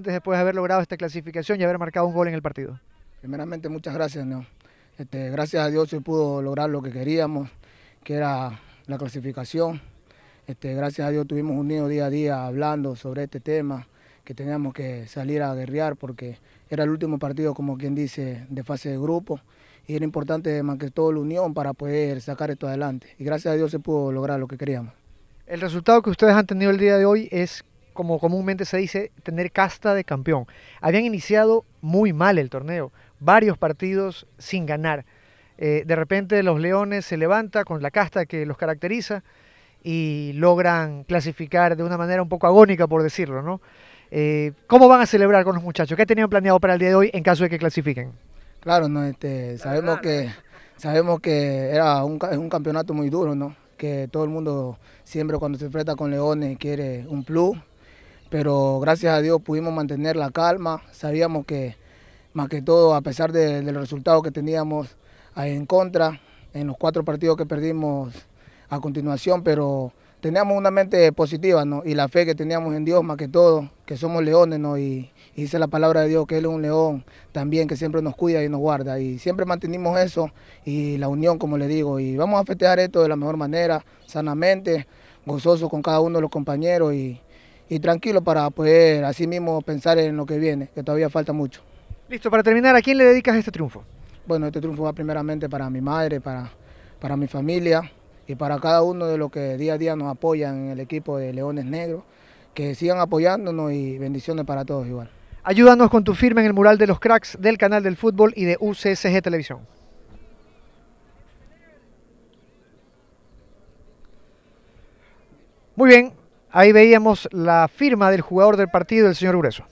después de haber logrado esta clasificación y haber marcado un gol en el partido? Primeramente, muchas gracias, este, gracias a Dios se pudo lograr lo que queríamos, que era la clasificación. Este, gracias a Dios tuvimos unidos día a día hablando sobre este tema, que teníamos que salir a guerrear porque era el último partido, como quien dice, de fase de grupo y era importante más que todo la unión para poder sacar esto adelante. Y gracias a Dios se pudo lograr lo que queríamos. El resultado que ustedes han tenido el día de hoy es como comúnmente se dice, tener casta de campeón. Habían iniciado muy mal el torneo, varios partidos sin ganar. Eh, de repente los Leones se levanta con la casta que los caracteriza y logran clasificar de una manera un poco agónica, por decirlo, ¿no? Eh, ¿Cómo van a celebrar con los muchachos? ¿Qué tenían planeado para el día de hoy en caso de que clasifiquen? Claro, no, este, sabemos que sabemos que era un, es un campeonato muy duro, ¿no? Que todo el mundo siempre cuando se enfrenta con Leones quiere un plus pero gracias a Dios pudimos mantener la calma, sabíamos que más que todo, a pesar del resultado que teníamos en contra, en los cuatro partidos que perdimos a continuación, pero teníamos una mente positiva, ¿no? Y la fe que teníamos en Dios más que todo, que somos leones, ¿no? Y, dice la palabra de Dios que Él es un león también, que siempre nos cuida y nos guarda. Y siempre mantenimos eso y la unión, como le digo. Y vamos a festejar esto de la mejor manera, sanamente, gozoso con cada uno de los compañeros y, y tranquilo para poder así mismo pensar en lo que viene, que todavía falta mucho. Listo, para terminar, ¿a quién le dedicas este triunfo? Bueno, este triunfo va primeramente para mi madre, para, para mi familia y para cada uno de los que día a día nos apoyan en el equipo de Leones Negros, que sigan apoyándonos y bendiciones para todos igual. Ayúdanos con tu firma en el mural de los cracks del canal del fútbol y de UCSG Televisión. Muy bien, Ahí veíamos la firma del jugador del partido, el señor Ureso.